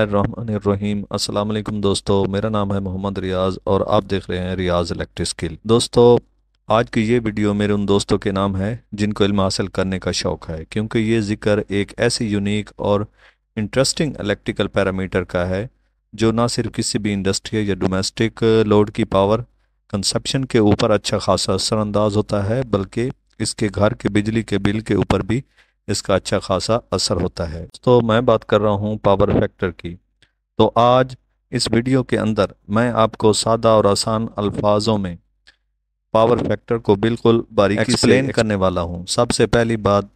रहीम अस्सलाम वालेकुम दोस्तों मेरा नाम है मोहम्मद रियाज और आप देख रहे हैं रियाज इलेक्ट्रिक स्किल दोस्तों आज की ये वीडियो मेरे उन दोस्तों के नाम है जिनको इल्म हासिल करने का शौक़ है क्योंकि ये जिक्र एक ऐसी यूनिक और इंटरेस्टिंग इलेक्ट्रिकल पैरामीटर का है जो ना सिर्फ किसी भी इंडस्ट्री या डोमेस्टिक लोड की पावर कंसप्शन के ऊपर अच्छा खासा असरअंदाज होता है बल्कि इसके घर के बिजली के बिल के ऊपर भी इसका अच्छा खासा असर होता है तो मैं बात कर रहा हूँ पावर फैक्टर की तो आज इस वीडियो के अंदर मैं आपको सादा और आसान अल्फाजों में पावर फैक्टर को बिल्कुल बारीकी एक्सप्लेन करने वाला हूँ सबसे पहली बात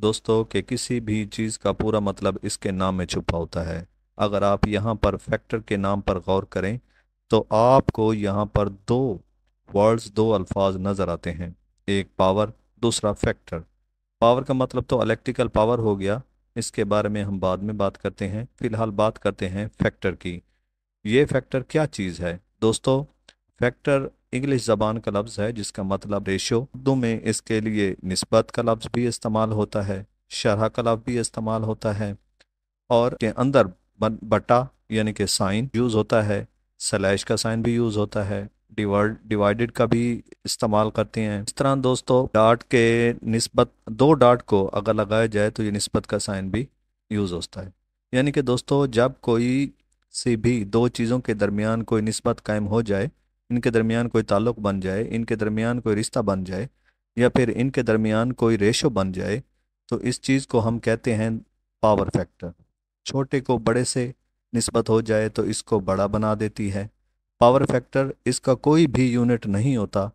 दोस्तों कि किसी भी चीज़ का पूरा मतलब इसके नाम में छुपा होता है अगर आप यहाँ पर फैक्टर के नाम पर गौर करें तो आपको यहाँ पर दो वर्ड्स दो अल्फाज नज़र आते हैं एक पावर दूसरा फैक्टर पावर का मतलब तो इलेक्ट्रिकल पावर हो गया इसके बारे में हम बाद में बात करते हैं फिलहाल बात करते हैं फैक्टर की ये फैक्टर क्या चीज़ है दोस्तों फैक्टर इंग्लिश ज़बान का लफ्ज़ है जिसका मतलब रेशियो उर्दू में इसके लिए नस्बत का लफ्ज़ भी इस्तेमाल होता है शरह का लफ्ज़ भी इस्तेमाल होता है और के अंदर बटा यानी कि साइन यूज़ होता है स्लैश का साइन भी यूज़ होता है डिवाइडेड का भी इस्तेमाल करते हैं इस तरह दोस्तों डाट के नस्बत दो डाट को अगर लगाया जाए तो ये नस्बत का साइन भी यूज़ होता है यानी कि दोस्तों जब कोई सी भी दो चीज़ों के दरमियान कोई नस्बत कायम हो जाए इनके दरमियान कोई ताल्लुक बन जाए इनके दरमियान कोई रिश्ता बन जाए या फिर इनके दरमियान कोई रेशो बन जाए तो इस चीज़ को हम कहते हैं पावर फैक्टर छोटे को बड़े से नस्बत हो जाए तो इसको बड़ा बना देती है पावर फैक्टर इसका कोई भी यूनिट नहीं होता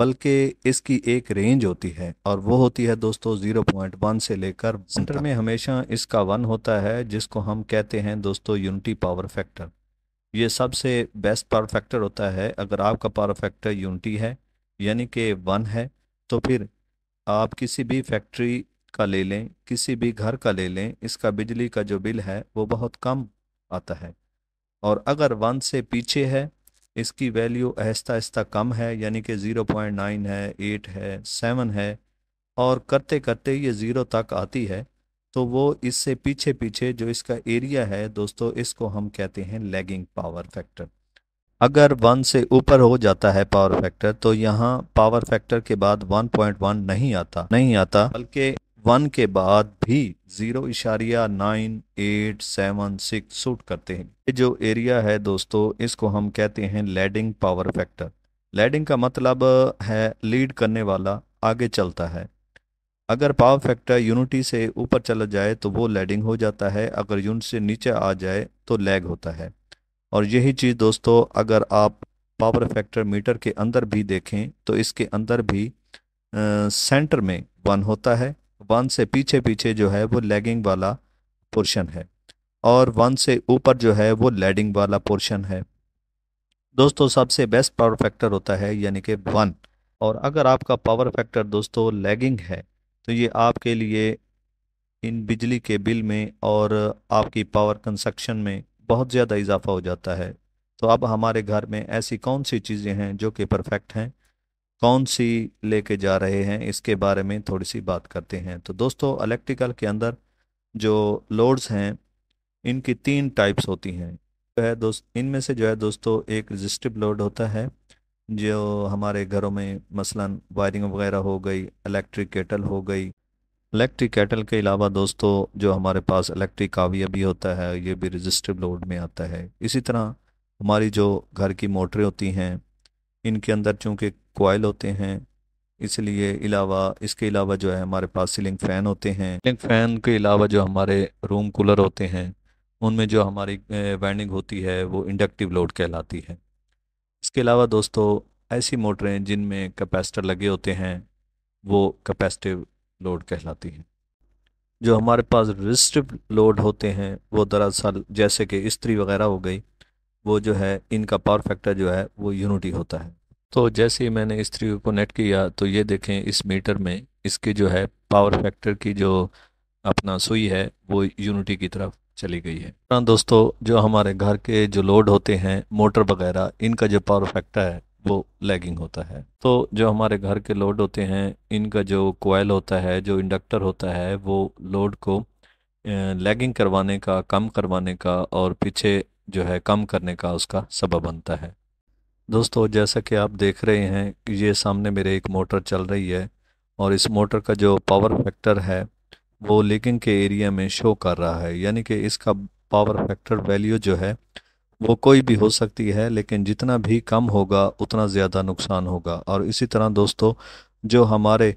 बल्कि इसकी एक रेंज होती है और वो होती है दोस्तों 0.1 से लेकर सेंटर में हमेशा इसका वन होता है जिसको हम कहते हैं दोस्तों यूनिटी पावर फैक्टर ये सबसे बेस्ट पावर फैक्टर होता है अगर आपका पावर फैक्टर यूनिटी है यानी कि वन है तो फिर आप किसी भी फैक्ट्री का ले लें किसी भी घर का ले लें इसका बिजली का जो बिल है वो बहुत कम आता है और अगर वन से पीछे है इसकी वैल्यू आहिस्ता आहिस्ता कम है यानी कि ज़ीरो पॉइंट नाइन है एट है सेवन है और करते करते ये ज़ीरो तक आती है तो वो इससे पीछे पीछे जो इसका एरिया है दोस्तों इसको हम कहते हैं लैगिंग पावर फैक्टर अगर वन से ऊपर हो जाता है पावर फैक्टर तो यहाँ पावर फैक्टर के बाद 1.1 नहीं आता नहीं आता बल्कि वन के बाद भी ज़ीरो इशारिया nine eight seven six suit करते हैं ये जो एरिया है दोस्तों इसको हम कहते हैं लेडिंग पावर फैक्टर लेडिंग का मतलब है लीड करने वाला आगे चलता है अगर पावर फैक्टर यूनिटी से ऊपर चला जाए तो वो लैडिंग हो जाता है अगर यूनिट से नीचे आ जाए तो लैग होता है और यही चीज़ दोस्तों अगर आप पावर फैक्टर मीटर के अंदर भी देखें तो इसके अंदर भी आ, सेंटर में वन होता है वन से पीछे पीछे जो है वो लैगिंग वाला पोर्शन है और वन से ऊपर जो है वो लैडिंग वाला पोर्शन है दोस्तों सबसे बेस्ट पावर फैक्टर होता है यानी कि वन और अगर आपका पावर फैक्टर दोस्तों लैगिंग है तो ये आपके लिए इन बिजली के बिल में और आपकी पावर कंस्ट्रक्शन में बहुत ज़्यादा इजाफा हो जाता है तो अब हमारे घर में ऐसी कौन सी चीज़ें हैं जो कि परफेक्ट हैं कौन सी लेके जा रहे हैं इसके बारे में थोड़ी सी बात करते हैं तो दोस्तों इलेक्ट्रिकल के अंदर जो लोड्स हैं इनकी तीन टाइप्स होती हैं जो है दोस्त इनमें से जो है दोस्तों एक रजिस्टिव लोड होता है जो हमारे घरों में मसलन वायरिंग वगैरह हो गई इलेक्ट्रिक केटल हो गई इलेक्ट्रिक केटल के अलावा दोस्तों जो हमारे पास इलेक्ट्रिक काविया भी होता है ये भी रजिस्टिव लोड में आता है इसी तरह हमारी जो घर की मोटरें होती हैं इनके अंदर चूँकि कोयल होते हैं इसलिए अलावा इसके अलावा जो है हमारे पास सीलिंग फ़ैन होते हैं सीलिंग फ़ैन के अलावा जो हमारे रूम कूलर होते हैं उनमें जो हमारी वाइंडिंग होती है वो इंडक्टिव लोड कहलाती है इसके अलावा दोस्तों ऐसी मोटरें जिनमें कैपेसिटर लगे होते हैं वो कैपेसिटिव लोड कहलाती हैं जो हमारे पास रिस्टिव लोड होते हैं वो दरअसल जैसे कि इस्त्री वगैरह हो गई वो जो है इनका पावर फैक्टर जो है वो यूनिटी होता है तो जैसे ही मैंने इस थ्री को नेट किया तो ये देखें इस मीटर में इसके जो है पावर फैक्टर की जो अपना सुई है वो यूनिटी की तरफ चली गई है ना दोस्तों जो हमारे घर के जो लोड होते हैं मोटर वगैरह इनका जो पावर फैक्टर है वो लैगिंग होता है तो जो हमारे घर के लोड होते हैं इनका जो कोयल होता है जो इंडक्टर होता है वो लोड को लैगिंग करवाने का कम करवाने का और पीछे जो है कम करने का उसका सबब बनता है दोस्तों जैसा कि आप देख रहे हैं ये सामने मेरे एक मोटर चल रही है और इस मोटर का जो पावर फैक्टर है वो लीकिंग के एरिया में शो कर रहा है यानी कि इसका पावर फैक्टर वैल्यू जो है वो कोई भी हो सकती है लेकिन जितना भी कम होगा उतना ज़्यादा नुकसान होगा और इसी तरह दोस्तों जो हमारे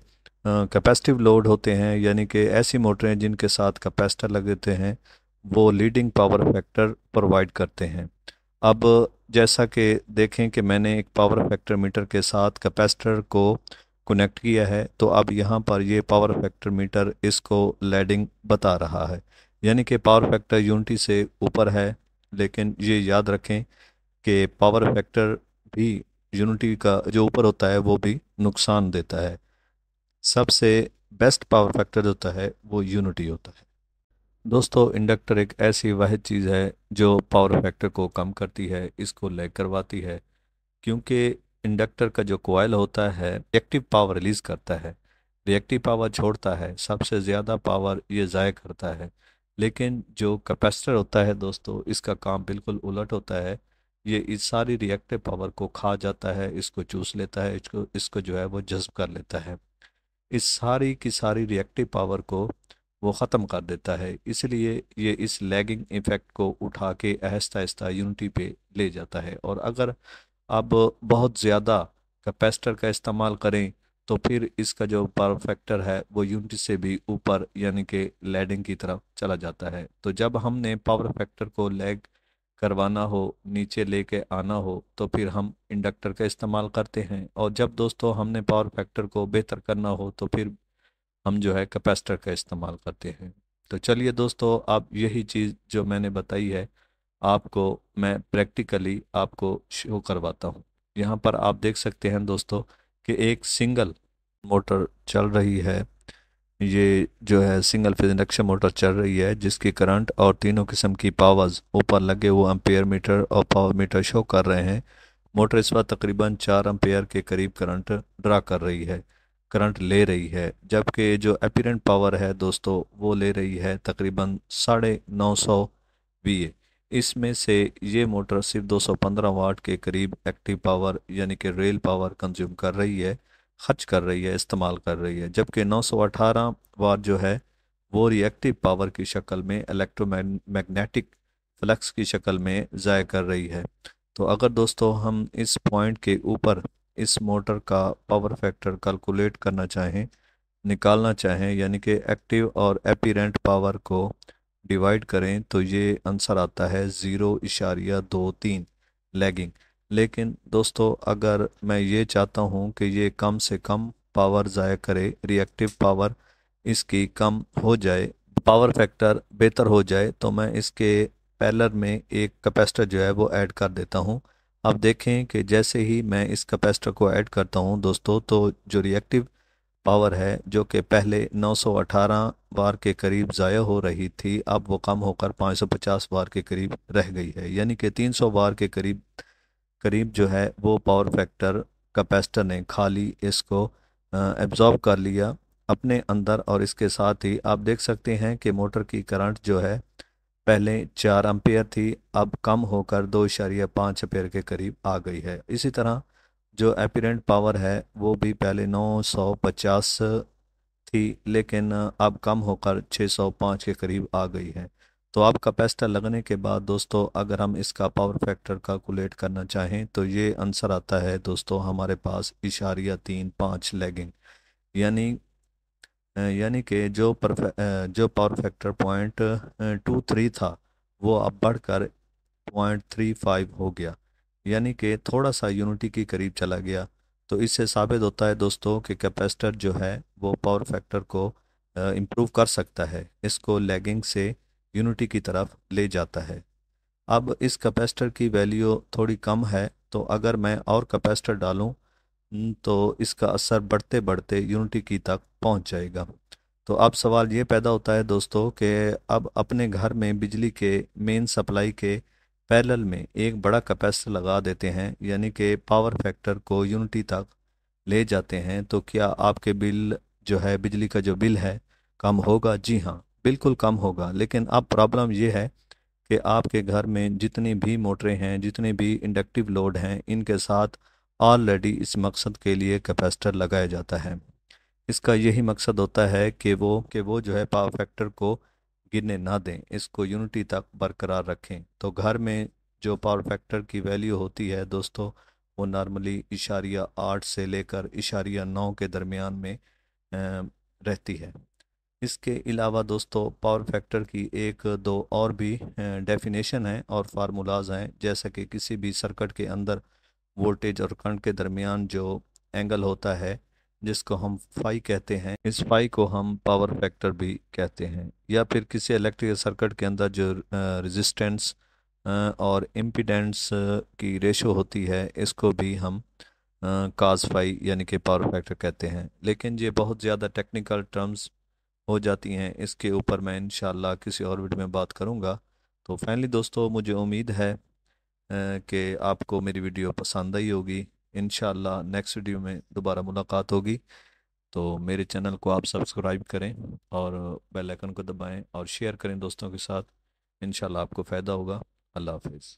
कैपेसिटिव लोड होते हैं यानी कि ऐसी मोटरें जिनके साथ कैपेसिटर लगते हैं वो लीडिंग पावर फैक्टर प्रोवाइड करते हैं अब जैसा कि देखें कि मैंने एक पावर फैक्टर मीटर के साथ कैपेसिटर को कनेक्ट किया है तो अब यहाँ पर ये पावर फैक्टर मीटर इसको लैडिंग बता रहा है यानी कि पावर फैक्टर यूनिटी से ऊपर है लेकिन ये याद रखें कि पावर फैक्टर भी यूनिटी का जो ऊपर होता है वो भी नुकसान देता है सबसे बेस्ट पावर फैक्टर होता है वो यूनिटी होता है दोस्तों इंडक्टर एक ऐसी वह चीज़ है जो पावर फैक्टर को कम करती है इसको लैग करवाती है क्योंकि इंडक्टर का जो कोयल होता है एक्टिव पावर रिलीज़ करता है रिएक्टिव पावर छोड़ता है सबसे ज़्यादा पावर ये ज़ाय करता है लेकिन जो कैपेसिटर होता है दोस्तों इसका काम बिल्कुल उलट होता है ये इस सारी रिएक्टिव पावर को खा जाता है इसको चूस लेता है इसको इसको जो है वो जज्ब कर लेता है इस सारी की सारी रिएक्टिव पावर को वो ख़त्म कर देता है इसलिए ये इस लैगिंग इफ़ेक्ट को उठा के आहिस्ता आहिस्ता यूनिटी पे ले जाता है और अगर आप बहुत ज़्यादा कैपेसिटर का इस्तेमाल करें तो फिर इसका जो पावर फैक्टर है वो यूनिटी से भी ऊपर यानी कि लैडिंग की तरफ चला जाता है तो जब हमने पावर फैक्टर को लैग करवाना हो नीचे लेके आना हो तो फिर हम इंडक्टर का इस्तेमाल करते हैं और जब दोस्तों हमने पावर फैक्टर को बेहतर करना हो तो फिर हम जो है कैपेसिटर का इस्तेमाल करते हैं तो चलिए दोस्तों आप यही चीज़ जो मैंने बताई है आपको मैं प्रैक्टिकली आपको शो करवाता हूँ यहाँ पर आप देख सकते हैं दोस्तों कि एक सिंगल मोटर चल रही है ये जो है सिंगल फेज इंडक्शन मोटर चल रही है जिसकी करंट और तीनों किस्म की पावर्स ऊपर लगे हुए एम्पेयर मीटर और पावर मीटर शो कर रहे हैं मोटर इस वक्त तकरीबन चार एम्पेयर के करीब करंट ड्रा कर रही है करंट ले रही है जबकि जो अपीरेंट पावर है दोस्तों वो ले रही है तकरीबन साढ़े नौ सौ वी इसमें से ये मोटर सिर्फ 215 वाट के करीब एक्टिव पावर यानी कि रेल पावर कंज्यूम कर रही है खर्च कर रही है इस्तेमाल कर रही है जबकि 918 वाट जो है वो रिएक्टिव पावर की शक्ल में इलेक्ट्रोमैग्नेटिक फ्लक्स की शक्ल में ज़ाय कर रही है तो अगर दोस्तों हम इस पॉइंट के ऊपर इस मोटर का पावर फैक्टर कैलकुलेट करना चाहें निकालना चाहें यानी कि एक्टिव और एपीरेंट पावर को डिवाइड करें तो ये आंसर आता है ज़ीरो इशारिया दो तीन लैगिंग लेकिन दोस्तों अगर मैं ये चाहता हूँ कि ये कम से कम पावर ज़ाया करे रिएक्टिव पावर इसकी कम हो जाए पावर फैक्टर बेहतर हो जाए तो मैं इसके पैलर में एक कैपेसिटर जो है वो ऐड कर देता हूँ अब देखें कि जैसे ही मैं इस कैपेसिटर को ऐड करता हूं दोस्तों तो जो रिएक्टिव पावर है जो कि पहले 918 बार के करीब ज़ाया हो रही थी अब वो कम होकर 550 बार के करीब रह गई है यानी कि 300 बार के करीब करीब जो है वो पावर फैक्टर कैपेसिटर ने खाली इसको एब्ज़ॉर्ब कर लिया अपने अंदर और इसके साथ ही आप देख सकते हैं कि मोटर की करंट जो है पहले चार एम्पेयर थी अब कम होकर दो इशारिया पाँच एम्पेयर के करीब आ गई है इसी तरह जो एपिरेंट पावर है वो भी पहले नौ सौ पचास थी लेकिन अब कम होकर छः सौ पाँच के करीब आ गई है तो आप कैपेसिटर लगने के बाद दोस्तों अगर हम इसका पावर फैक्टर कैलकुलेट करना चाहें तो ये आंसर आता है दोस्तों हमारे पास इशारिया तीन पाँच लैगिंग यानी यानी कि जो जो power factor point two three था वो अब बढ़कर पॉइंट थ्री फाइव हो गया यानी कि थोड़ा सा यूनिटी के करीब चला गया तो इससे साबित होता है दोस्तों कि कैपेसिटर जो है वो पावर फैक्टर को इम्प्रूव कर सकता है इसको लैगिंग से यूनिटी की तरफ ले जाता है अब इस कैपेसिटर की वैल्यू थोड़ी कम है तो अगर मैं और कैपेसिटर डालूं हम्म, तो इसका असर बढ़ते बढ़ते यूनिटी की तक पहुंच जाएगा तो अब सवाल ये पैदा होता है दोस्तों कि अब अपने घर में बिजली के मेन सप्लाई के पैरल में एक बड़ा कैपेसिटर लगा देते हैं यानी कि पावर फैक्टर को यूनिटी तक ले जाते हैं तो क्या आपके बिल जो है बिजली का जो बिल है कम होगा जी हाँ बिल्कुल कम होगा लेकिन अब प्रॉब्लम ये है कि आपके घर में जितनी भी मोटरें हैं जितने भी इंडक्टिव लोड हैं इनके साथ ऑलरेडी इस मकसद के लिए कैपेसिटर लगाया जाता है इसका यही मकसद होता है कि वो कि वो जो है पावर फैक्टर को गिरने ना दें इसको यूनिटी तक बरकरार रखें तो घर में जो पावर फैक्टर की वैल्यू होती है दोस्तों वो नॉर्मली इशारिया आठ से लेकर इशारिया नौ के दरमियान में रहती है इसके अलावा दोस्तों पावर फैक्टर की एक दो और भी डेफिनेशन हैं और फार्मूलाज हैं जैसे कि किसी भी सर्किट के अंदर वोल्टेज और करंट के दरमियान जो एंगल होता है जिसको हम फाई कहते हैं इस फाई को हम पावर फैक्टर भी कहते हैं या फिर किसी इलेक्ट्रिकल सर्किट के अंदर जो रेजिस्टेंस और इम्पिडेंस की रेशो होती है इसको भी हम काज फाई यानी कि पावर फैक्टर कहते हैं लेकिन ये बहुत ज़्यादा टेक्निकल टर्म्स हो जाती हैं इसके ऊपर मैं इन किसी और वीडियो में बात करूँगा तो फाइनली दोस्तों मुझे उम्मीद है કે આપકો મેરી વિડિયો પસંદ આઈ હોગી ઇન્શાઅલ્લા નેક્સ્ટ વિડિયો મે دوبارہ મુલાકાત hogi તો મેરે ચેનલ કો આપ સબસ્ક્રાઇબ કરે ઓર બેલ આઇકન કો દબાયે ઓર શેર કરે દોસ્તો કે સાથ ઇન્શાઅલ્લા આપકો ફાયદા હોગા અલ્લાહ હફીઝ